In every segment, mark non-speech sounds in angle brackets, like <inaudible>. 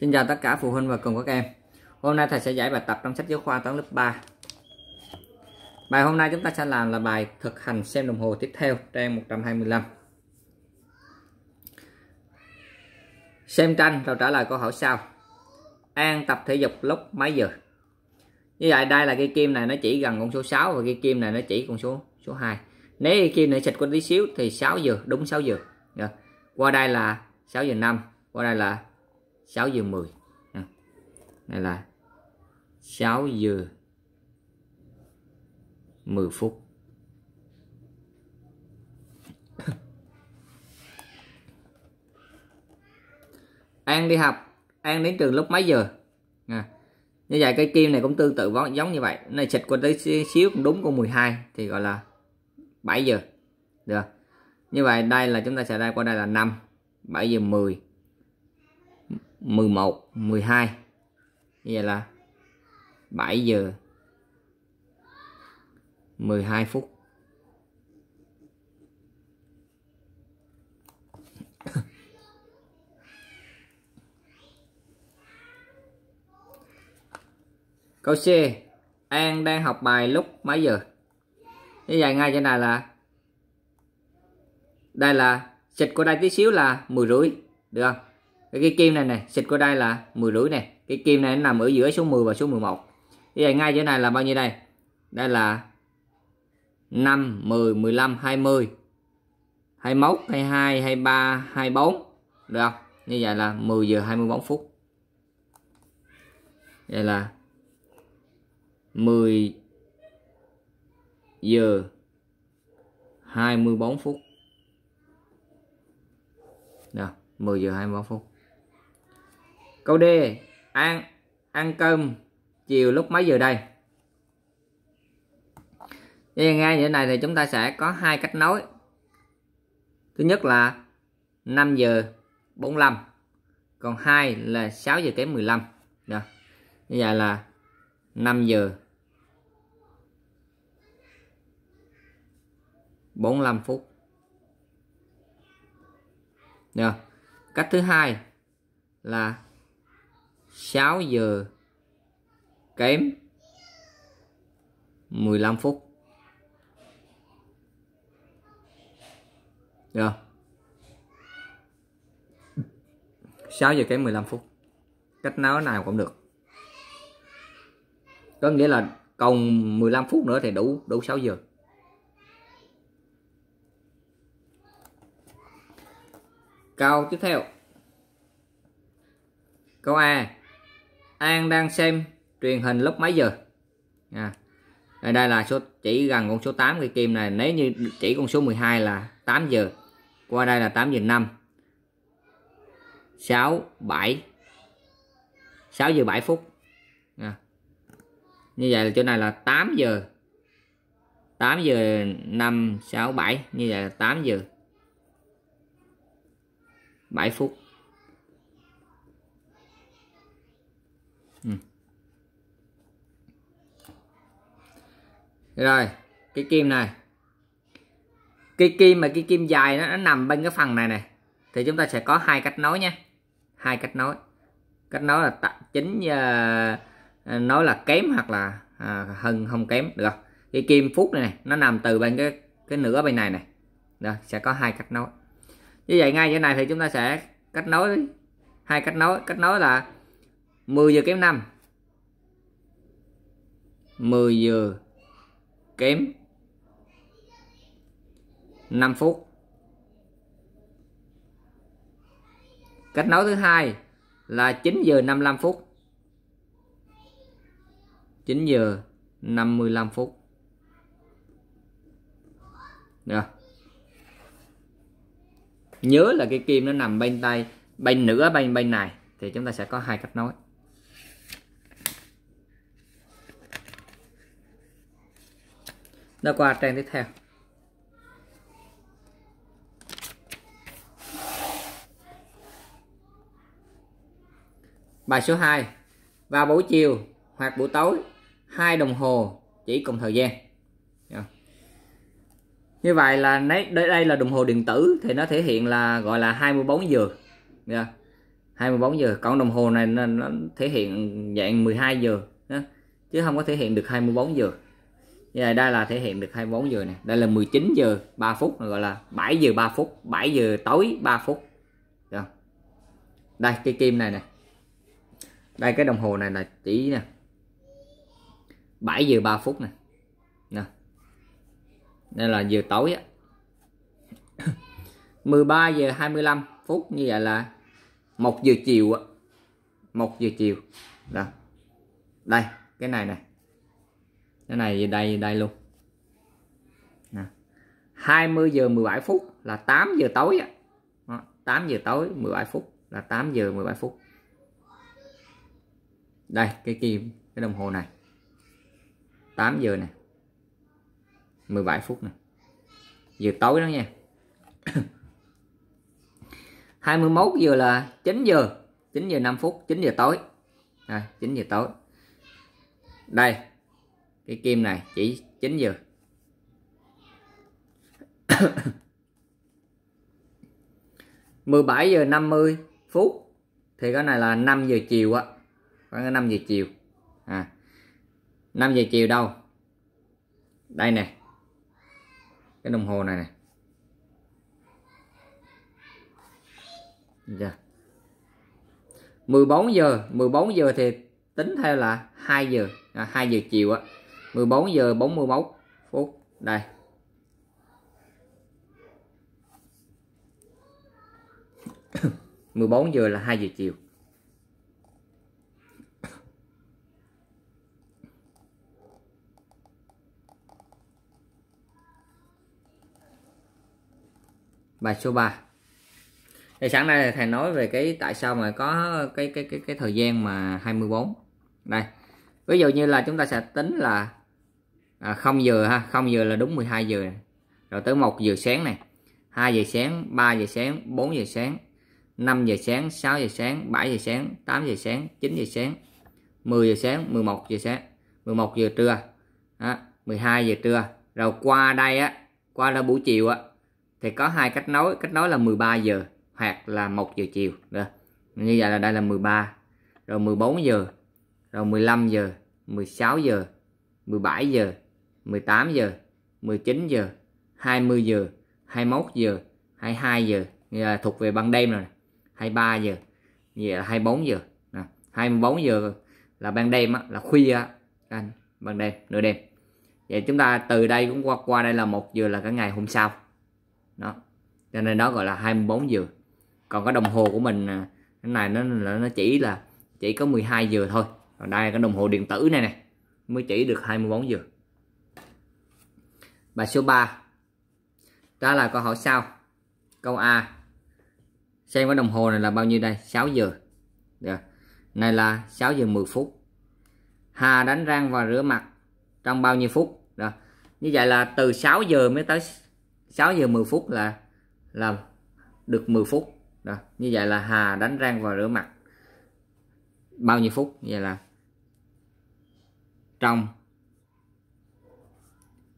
Xin chào tất cả phụ huynh và cùng các em Hôm nay thầy sẽ giải bài tập trong sách giáo khoa toán lớp 3 Bài hôm nay chúng ta sẽ làm là bài thực hành xem đồng hồ tiếp theo trang 125 Xem tranh rồi trả lời câu hỏi sau An tập thể dục lúc mấy giờ Như vậy đây là cây kim này nó chỉ gần con số 6 và cây kim này nó chỉ con số số 2 Nếu cây kim này xịt con tí xíu thì 6 giờ đúng 6 giờ dạ. Qua đây là 6 giờ 5 Qua đây là 6 giờ 10 này ừ. là 6 giờ 10 phút <coughs> An đi học An đến trường lúc mấy giờ à. Như vậy cái kim này cũng tương tự giống như vậy Này xịt qua tới xíu cũng đúng con 12 Thì gọi là 7 giờ Được Như vậy đây là chúng ta sẽ ra qua đây là 5 7 giờ 10 11 12 như vậy là 7 giờ 12 phút <laughs> Câu C An đang học bài lúc mấy giờ Như vậy ngay trên này là Đây là Xịt của đây tí xíu là 10 rưỡi Được không cái kim này này xịt qua đây là 10 rưỡi này cái kim này nó nằm ở giữa số 10 và số 11 như vậy ngay chỗ này là bao nhiêu đây đây là 5 10 15 20 21 22 23 24 được không như vậy là 10 giờ 24 phút vậy là 10 giờ 24 phút. Đó, 10 giờ 24 phút. Câu D. Ăn ăn cơm chiều lúc mấy giờ đây? Nghe nghe như thế này thì chúng ta sẽ có hai cách nói. Thứ nhất là 5 giờ 45. Còn hai là 6 giờ kém 15. Đó. Dạ. Như vậy là 5 giờ 45 phút. Được. Dạ. Cách thứ hai là 6 giờ kém 15 phút rồi yeah. 6 giờ kém 15 phút Cách nấu nào cũng được Có nghĩa là còn 15 phút nữa thì đủ đủ 6 giờ Câu tiếp theo Câu A An đang xem truyền hình lúc mấy giờ à. Ở đây là số chỉ gần con số 8 cây kim này nếu như chỉ con số 12 là 8 giờ qua đây là 8 giờ 5 6 7 6 giờ 7 phút à. như vậy là chỗ này là 8 giờ 8 giờ 5 6 7 như vậy là 8 giờ 7 phút Ừ. rồi cái kim này cái kim mà cái kim dài nó, nó nằm bên cái phần này này thì chúng ta sẽ có hai cách nối nha hai cách nối cách nối là chính giờ ờ, nói là kém hoặc là uh, ờ, hơn không kém được không? cái kim phút này, này nó nằm từ bên cái cái nửa bên này này rồi sẽ có hai cách nối như vậy ngay chỗ này thì chúng ta sẽ cách nối hai cách nối cách nối là 10 giờ kém 5 10 giờ kém 5 phút cách nối thứ hai là 9 giờ 55 phút 9 giờ 55 phút Được. nhớ là cái kim nó nằm bên tay bên nửa, bên bên này thì chúng ta sẽ có hai cách nối đã qua trang tiếp theo bài số 2 vào buổi chiều hoặc buổi tối hai đồng hồ chỉ cùng thời gian dạ. như vậy là nấy đây là đồng hồ điện tử thì nó thể hiện là gọi là 24 giờ yeah. Dạ. 24 giờ còn đồng hồ này nó, thể hiện dạng 12 giờ dạ. chứ không có thể hiện được 24 giờ đây, dạ, đây là thể hiện được 24 giờ này. Đây là 19 giờ 3 phút gọi là 7 giờ 3 phút, 7 giờ tối 3 phút. Được Đây cái kim này nè. Đây cái đồng hồ này là chỉ nè. 7 giờ 3 phút này Nè. Đây là giờ tối á. 13 <coughs> giờ 25 phút như vậy là 1 giờ chiều á. 1 giờ chiều. Đó. Đây, cái này này cái này đây đây luôn nè 20 giờ 17 phút là 8 giờ tối á 8 giờ tối 17 phút là 8 giờ 17 phút đây cái kim cái đồng hồ này 8 giờ nè 17 phút này giờ tối đó nha 21 <coughs> giờ là 9 giờ 9 giờ 5 phút 9 giờ tối à, 9 giờ tối đây cái kim này chỉ chín giờ <coughs> mười bảy giờ năm mươi phút thì cái này là 5 giờ chiều á khoảng năm giờ chiều à năm giờ chiều đâu đây nè cái đồng hồ này nè dạ. mười bốn giờ mười bốn giờ thì tính theo là 2 giờ à, 2 giờ chiều á 14 giờ 41 phút đây <coughs> mười bốn giờ là hai giờ chiều <coughs> bài số 3 thì sáng nay thầy nói về cái tại sao mà có cái cái cái cái thời gian mà 24 đây ví dụ như là chúng ta sẽ tính là à, 0 giờ ha 0 giờ là đúng 12 giờ này. rồi tới 1 giờ sáng này 2 giờ sáng 3 giờ sáng 4 giờ sáng 5 giờ sáng 6 giờ sáng 7 giờ sáng 8 giờ sáng 9 giờ sáng 10 giờ sáng 11 giờ sáng 11 giờ trưa đó, 12 giờ trưa rồi qua đây á qua là buổi chiều á thì có hai cách nối cách nối là 13 giờ hoặc là 1 giờ chiều được như vậy là đây là 13 rồi 14 giờ rồi 15 giờ 16 giờ 17 giờ 18 giờ, 19 giờ, 20 giờ, 21 giờ, 22 giờ là thuộc về ban đêm rồi 23 giờ vậy là 24 giờ nè, 24 giờ là ban đêm á, là khuya á, anh ban đêm nửa đêm vậy chúng ta từ đây cũng qua qua đây là một giờ là cả ngày hôm sau đó cho nên nó gọi là 24 giờ còn cái đồng hồ của mình à, cái này nó nó chỉ là chỉ có 12 giờ thôi còn đây cái đồng hồ điện tử này nè mới chỉ được 24 giờ Bài số 3 Đó là câu hỏi sau Câu A Xem cái đồng hồ này là bao nhiêu đây 6 giờ yeah. Dạ. Này là 6 giờ 10 phút Hà đánh răng và rửa mặt Trong bao nhiêu phút Đó. Dạ. Như vậy là từ 6 giờ mới tới 6 giờ 10 phút là là được 10 phút Đó. Dạ. Như vậy là Hà đánh răng và rửa mặt Bao nhiêu phút Như vậy là Trong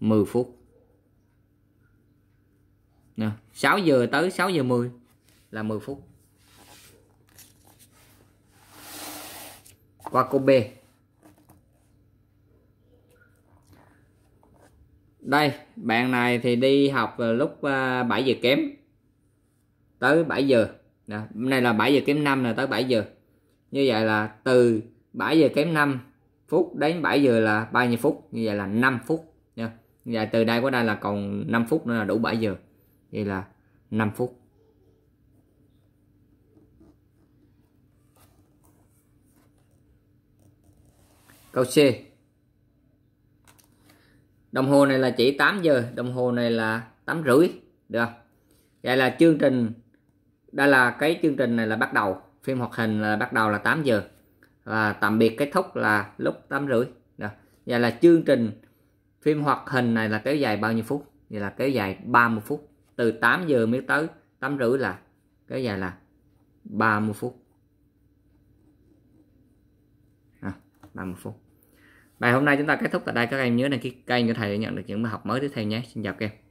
10 phút nè 6 giờ tới 6 giờ 10 là 10 phút qua cô B đây bạn này thì đi học lúc 7 à, giờ kém tới 7 giờ nè này là 7 giờ kém 5 là tới 7 giờ như vậy là từ 7 giờ kém 5 phút đến 7 giờ là bao nhiêu phút như vậy là 5 phút nha và dạ, từ đây qua đây là còn 5 phút nữa là đủ 7 giờ đây là 5 phút. Câu C. Đồng hồ này là chỉ 8 giờ, đồng hồ này là 8 rưỡi, được không? Vậy là chương trình đây là cái chương trình này là bắt đầu, phim hoạt hình là bắt đầu là 8 giờ và tạm biệt kết thúc là lúc 8 rưỡi. Được. Vậy là chương trình phim hoạt hình này là kéo dài bao nhiêu phút? Vậy là kéo dài 30 phút từ 8 giờ mới tới 8 rưỡi là cái dài là 30 phút à, 30 phút bài hôm nay chúng ta kết thúc tại đây các em nhớ đăng ký kênh của thầy để nhận được những bài học mới tiếp theo nhé xin chào các em